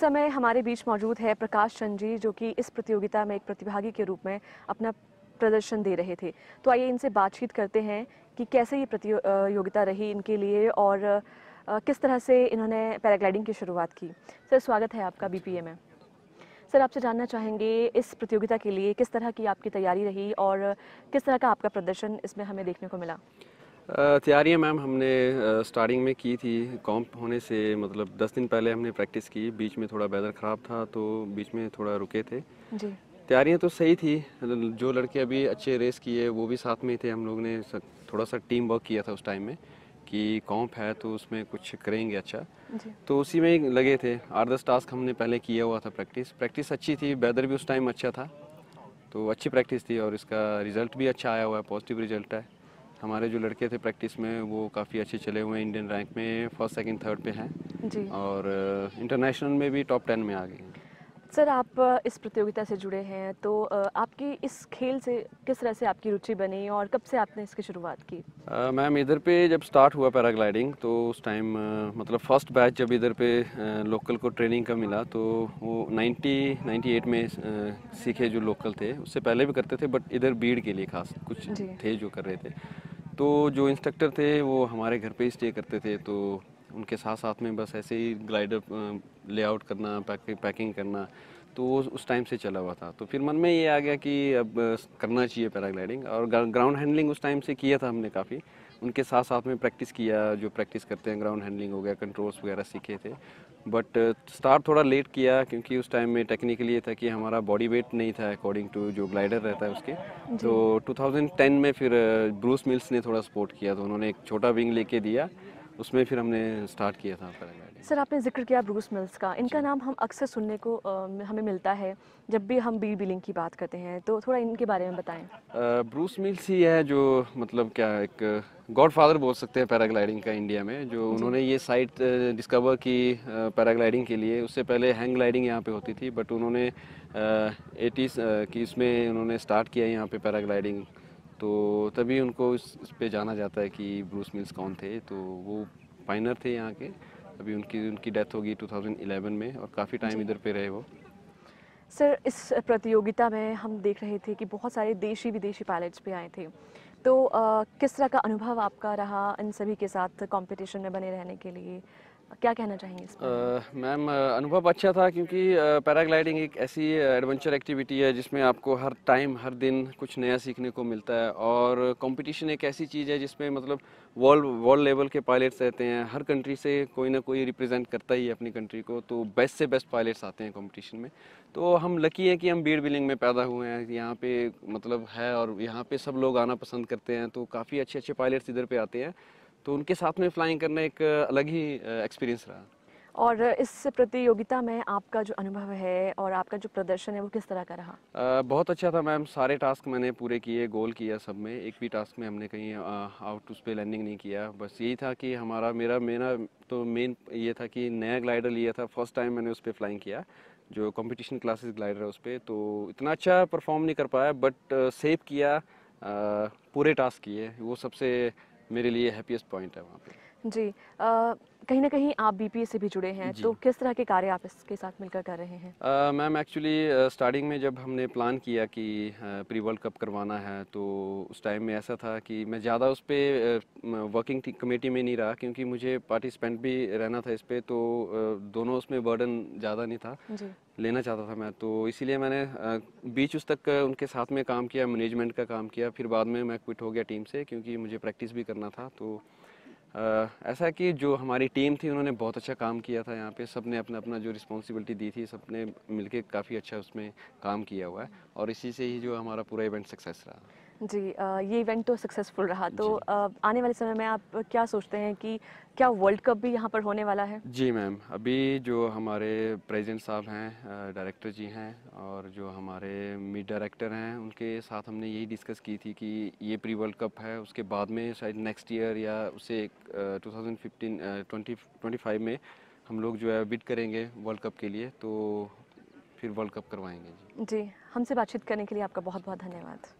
समय हमारे बीच मौजूद है प्रकाश चंद जी जो कि इस प्रतियोगिता में एक प्रतिभागी के रूप में अपना प्रदर्शन दे रहे थे तो आइए इनसे बातचीत करते हैं कि कैसे ये प्रतियोगिता रही इनके लिए और किस तरह से इन्होंने पैराग्लाइडिंग की शुरुआत की सर स्वागत है आपका बी में सर आपसे जानना चाहेंगे इस प्रतियोगिता के लिए किस तरह की आपकी तैयारी रही और किस तरह का आपका प्रदर्शन इसमें हमें देखने को मिला तैयारियां मैम हमने स्टार्टिंग में की थी कॉम्प होने से मतलब दस दिन पहले हमने प्रैक्टिस की बीच में थोड़ा वेदर ख़राब था तो बीच में थोड़ा रुके थे तैयारियाँ तैयारियां तो सही थी जो लड़के अभी अच्छे रेस किए वो भी साथ में ही थे हम लोग ने थोड़ा सा टीम वर्क किया था उस टाइम में कि कॉम्प है तो उसमें कुछ करेंगे अच्छा तो उसी में लगे थे आठ दस टास्क हमने पहले किया हुआ था प्रैक्टिस प्रैक्टिस अच्छी थी वेदर भी उस टाइम अच्छा था तो अच्छी प्रैक्टिस थी और इसका रिज़ल्ट भी अच्छा आया हुआ है पॉजिटिव रिजल्ट है हमारे जो लड़के थे प्रैक्टिस में वो काफ़ी अच्छे चले हुए इंडियन रैंक में फर्स्ट सेकंड थर्ड पे हैं जी और इंटरनेशनल में भी टॉप टेन में आ गए सर आप इस प्रतियोगिता से जुड़े हैं तो आपकी इस खेल से किस तरह से आपकी रुचि बनी और कब से आपने इसकी शुरुआत की मैम इधर पे जब स्टार्ट हुआ पैराग्लाइडिंग तो उस टाइम मतलब फर्स्ट बैच जब इधर पे लोकल को ट्रेनिंग का मिला तो वो 90 98 में सीखे जो लोकल थे उससे पहले भी करते थे बट इधर भीड़ के लिए खास कुछ थे जो कर रहे थे तो जो इंस्ट्रक्टर थे वो हमारे घर पे ही स्टे करते थे तो उनके साथ साथ में बस ऐसे ही ग्लाइडर लेआउट करना पैकिंग पैकिंग करना तो वो उस टाइम से चला हुआ था तो फिर मन में ये आ गया कि अब करना चाहिए पैराग्लाइडिंग और ग्राउंड हैंडलिंग उस टाइम से किया था हमने काफ़ी उनके साथ साथ में प्रैक्टिस किया जो प्रैक्टिस करते हैं ग्राउंड हैंडलिंग हो गया कंट्रोल्स वगैरह सीखे थे बट स्टार्ट थोड़ा लेट किया क्योंकि उस टाइम में टेक्निकली ये था कि हमारा बॉडी वेट नहीं था अकॉर्डिंग टू जो ग्लाइडर रहता है उसके तो 2010 में फिर ब्रूस मिल्स ने थोड़ा सपोर्ट किया तो उन्होंने एक छोटा विंग लेके दिया उसमें फिर हमने स्टार्ट किया था सर आपने जिक्र किया ब्रूस मिल्स का इनका नाम हम अक्सर सुनने को आ, हमें मिलता है जब भी हम बी बिलिंग की बात करते हैं तो थोड़ा इनके बारे में बताएं ब्रूस मिल्स ही है जो मतलब क्या एक गॉडफादर बोल सकते हैं पैराग्लाइडिंग का इंडिया में जो उन्होंने ये साइट डिस्कवर की पैराग्लाइडिंग के लिए उससे पहले हैंग ग्लाइडिंग यहाँ पे होती थी बट उन्होंने एटीज़ की इसमें उन्होंने स्टार्ट किया यहाँ पे पैराग्लाइडिंग तो तभी उनको इस, इस पे जाना जाता है कि ब्रूस मिल्स कौन थे तो वो पाइनर थे यहाँ के अभी उनकी उनकी डेथ होगी 2011 में और काफ़ी टाइम इधर पे रहे वो सर इस प्रतियोगिता में हम देख रहे थे कि बहुत सारे देशी विदेशी पायलट्स भी आए थे तो आ, किस तरह का अनुभव आपका रहा इन सभी के साथ कॉम्पिटिशन में बने रहने के लिए क्या कहना चाहेंगे मैम अनुभव अच्छा था क्योंकि पैराग्लाइडिंग एक ऐसी एडवेंचर एक्टिविटी है जिसमें आपको हर टाइम हर दिन कुछ नया सीखने को मिलता है और कंपटीशन एक ऐसी चीज़ है जिसमें मतलब वर्ल्ड वर्ल्ड लेवल के पायलट्स रहते हैं हर कंट्री से कोई ना कोई रिप्रेजेंट करता ही है अपनी कंट्री को तो बेस्ट से बेस्ट पायलट्स आते हैं कॉम्पिटिशन में तो हम लकी हैं कि हम बीड़ बिलिंग में पैदा हुए हैं यहाँ पर मतलब है और यहाँ पर सब लोग आना पसंद करते हैं तो काफ़ी अच्छे अच्छे पायलट्स इधर पर आते हैं तो उनके साथ में फ्लाइंग करना एक अलग ही एक्सपीरियंस रहा और इस प्रतियोगिता में आपका जो अनुभव है और आपका जो प्रदर्शन है वो किस तरह का रहा आ, बहुत अच्छा था मैम सारे टास्क मैंने पूरे किए गोल किया सब में एक भी टास्क में हमने कहीं आउट उस पर लैंडिंग नहीं किया बस यही था कि हमारा मेरा मेरा तो मेन ये था कि नया ग्लाइडर लिया था फर्स्ट टाइम मैंने उस पर फ्लाइंग किया जो कॉम्पिटिशन क्लासेस ग्लाइडर है उस पर तो इतना अच्छा परफॉर्म नहीं कर पाया बट सेव किया आ, पूरे टास्क किए वो सबसे मेरे लिए हैप्पीएस्ट पॉइंट है वहाँ पे जी आ, कहीं ना कहीं आप बीपीए से भी जुड़े हैं तो किस तरह के कार्य आप इसके साथ मिलकर कर रहे हैं मैम एक्चुअली स्टार्टिंग में जब हमने प्लान किया कि प्री वर्ल्ड कप करवाना है तो उस टाइम में ऐसा था कि मैं ज़्यादा उस पर वर्किंग कमेटी में नहीं रहा क्योंकि मुझे पार्टिसिपेंट भी रहना था इस पर तो दोनों उसमें बर्डन ज़्यादा नहीं था लेना चाहता था मैं तो इसीलिए मैंने बीच उस तक उनके साथ में काम किया मैनेजमेंट का काम किया फिर बाद में मैं क्विट हो गया टीम से क्योंकि मुझे प्रैक्टिस भी करना था तो ऐसा कि जो हमारी टीम थी उन्होंने बहुत अच्छा काम किया था यहाँ पे सब ने अपना अपना जो रिस्पॉन्सिबिलिटी दी थी सब ने मिल काफ़ी अच्छा उसमें काम किया हुआ है और इसी से ही जो हमारा पूरा इवेंट सक्सेस रहा जी ये इवेंट तो सक्सेसफुल रहा तो आने वाले समय में आप क्या सोचते हैं कि क्या वर्ल्ड कप भी यहाँ पर होने वाला है जी मैम अभी जो हमारे प्रेजेंट साहब हैं डायरेक्टर जी हैं और जो हमारे मिड डायरेक्टर हैं उनके साथ हमने यही डिस्कस की थी कि ये प्री वर्ल्ड कप है उसके बाद में शायद नेक्स्ट ईयर या उसे एक two thousand fifteen twenty five में हम लोग जो है बिट करेंगे वर्ल्ड कप के लिए तो फिर वर्ल्ड कप करवाएंगे जी जी हमसे बातचीत करने के लिए आपका बहुत बहुत धन्यवाद